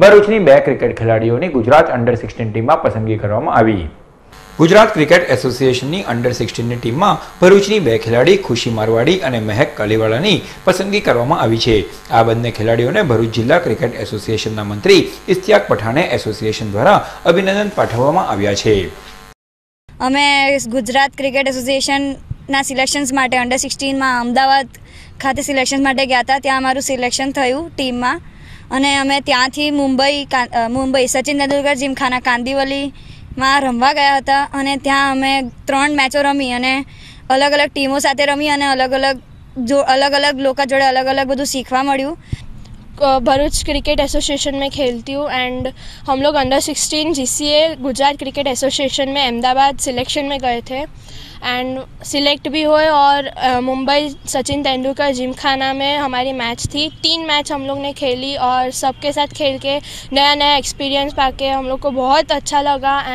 ભરૂચની બે ક્રિકેટ ખેલાડીઓની ગુજરાત અંડર સિક્સટીન ટીમમાં પસંદગી કરવામાં આવી ગુજરાત ક્રિકેટ એસોસિએશનની અંડર સિક્સટીનની ટીમમાં ભરૂચની બે ખેલાડી ખુશી મારવાડી અને મહેક કાલીવાલાની પસંદગી કરવામાં આવી છે આ બંને ખેલાડીઓને ભરૂચ જિલ્લા ક્રિકેટ એસોસિએશનના મંત્રી ઇશ્તિયાક પઠાણે એસોસિએશન દ્વારા અભિનંદન પાઠવવામાં આવ્યા છે અમે ગુજરાત ક્રિકેટ એસોસિએશનના સિલેક્શન્સ માટે અંડર સિક્સટીનમાં અમદાવાદ ખાતે સિલેક્શન્સ માટે ગયા હતા ત્યાં અમારું સિલેક્શન થયું ટીમમાં અને અમે ત્યાંથી મુંબઈ મુંબઈ સચિન તેંડુલકર જીમખાના કાંદીવલીમાં રમવા ગયા હતા અને ત્યાં અમે ત્રણ મેચો રમી અને અલગ અલગ ટીમો સાથે રમી અને અલગ અલગ જો અલગ અલગ લોકો જોડે અલગ અલગ બધું શીખવા મળ્યું भरूच क्रिकेट एसोसिएशन में खेलती हूँ एंड हम लोग अंडर 16 ए गुजरात क्रिकेट एसोसिएशन में अहमदाबाद सिलेक्शन में गए थे एंड सिलेक्ट भी हुए और मुंबई सचिन तेंदुलकर जिम खाना में हमारी मैच थी तीन मैच हम लोग ने खेली और सबके साथ खेल के नया नया एक्सपीरियंस पाके हम लोग को बहुत अच्छा लगा एंड